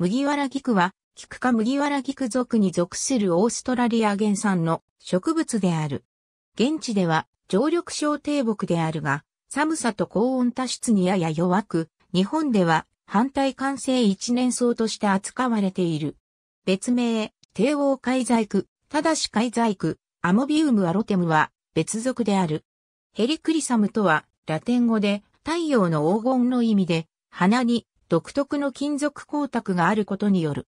麦わら菊は、菊科麦わら菊属に属するオーストラリア原産の植物である。現地では、常緑小低木であるが、寒さと高温多湿にやや弱く、日本では反対完成一年草として扱われている。別名、帝王海在区、ただし海在区、アモビウムアロテムは別属である。ヘリクリサムとはラテン語で太陽の黄金の意味で、花に独特の金属光沢があることによる。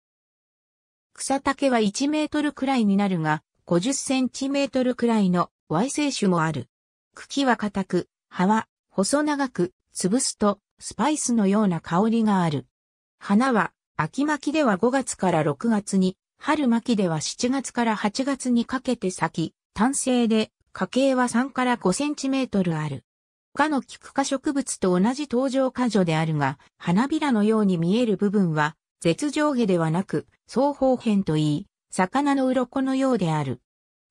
草丈は1メートルくらいになるが、50センチメートルくらいの Y 性種もある。茎は硬く、葉は細長く、潰すとスパイスのような香りがある。花は秋巻きでは5月から6月に、春巻きでは7月から8月にかけて咲き、単性で、花径は3から5センチメートルある。他の菊科植物と同じ登場花女であるが、花びらのように見える部分は、絶上下ではなく、双方辺といい、魚の鱗のようである。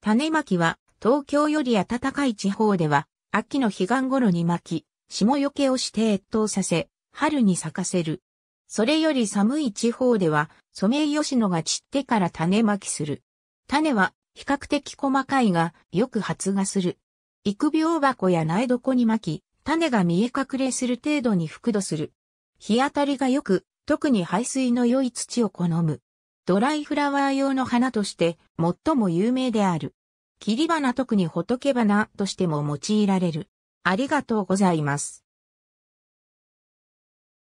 種まきは、東京より暖かい地方では、秋の彼岸頃に巻き、霜よけをして越冬させ、春に咲かせる。それより寒い地方では、ソメイヨシノが散ってから種まきする。種は比較的細かいが、よく発芽する。育苗箱や苗床に巻き、種が見え隠れする程度に覆土する。日当たりが良く、特に排水の良い土を好む。ドライフラワー用の花として最も有名である。切り花特に仏花としても用いられる。ありがとうございます。